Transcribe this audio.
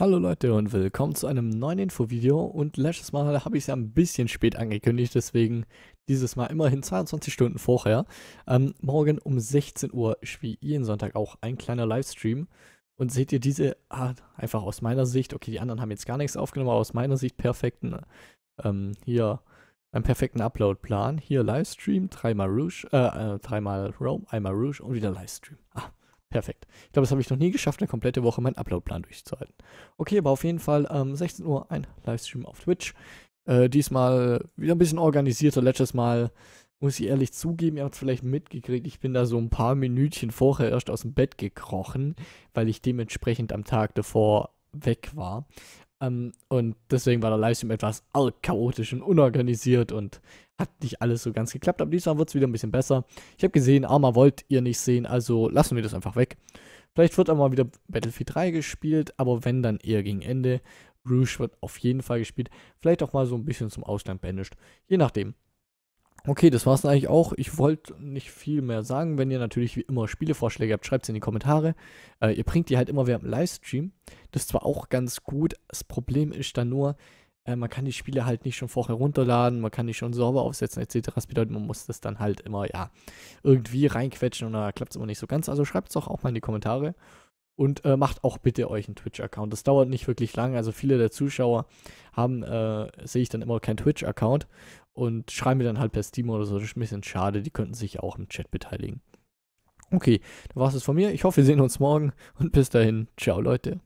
Hallo Leute und willkommen zu einem neuen Infovideo und letztes Mal habe ich es ja ein bisschen spät angekündigt, deswegen dieses Mal immerhin 22 Stunden vorher. Ähm, morgen um 16 Uhr ist wie jeden Sonntag auch ein kleiner Livestream und seht ihr diese, ah, einfach aus meiner Sicht, okay, die anderen haben jetzt gar nichts aufgenommen, aber aus meiner Sicht perfekten, ähm, hier einen perfekten Upload-Plan. Hier Livestream, dreimal Rouge, äh, äh dreimal Rome, einmal Rouge und wieder Livestream. Ah, Perfekt. Ich glaube, das habe ich noch nie geschafft, eine komplette Woche meinen Uploadplan durchzuhalten. Okay, aber auf jeden Fall ähm, 16 Uhr ein Livestream auf Twitch. Äh, diesmal wieder ein bisschen organisierter. Letztes Mal muss ich ehrlich zugeben, ihr habt es vielleicht mitgekriegt, ich bin da so ein paar Minütchen vorher erst aus dem Bett gekrochen, weil ich dementsprechend am Tag davor weg war. Ähm, und deswegen war der Livestream etwas chaotisch und unorganisiert und hat nicht alles so ganz geklappt. Aber diesmal wird es wieder ein bisschen besser. Ich habe gesehen, Arma wollt ihr nicht sehen, also lassen wir das einfach weg. Vielleicht wird auch mal wieder Battlefield 3 gespielt, aber wenn dann eher gegen Ende. Rouge wird auf jeden Fall gespielt. Vielleicht auch mal so ein bisschen zum Ausland banished. Je nachdem. Okay, das war es eigentlich auch. Ich wollte nicht viel mehr sagen. Wenn ihr natürlich wie immer Spielevorschläge habt, schreibt sie in die Kommentare. Äh, ihr bringt die halt immer während dem Livestream. Das ist zwar auch ganz gut, das Problem ist dann nur, äh, man kann die Spiele halt nicht schon vorher runterladen, man kann die schon sauber aufsetzen etc. Das bedeutet, man muss das dann halt immer, ja, irgendwie reinquetschen und da klappt es immer nicht so ganz. Also schreibt es doch auch mal in die Kommentare. Und äh, macht auch bitte euch einen Twitch-Account. Das dauert nicht wirklich lange. Also viele der Zuschauer haben, äh, sehe ich dann immer keinen Twitch-Account und schreiben mir dann halt per Steam oder so. Das ist ein bisschen schade, die könnten sich auch im Chat beteiligen. Okay, da war es von mir. Ich hoffe, wir sehen uns morgen und bis dahin. Ciao, Leute.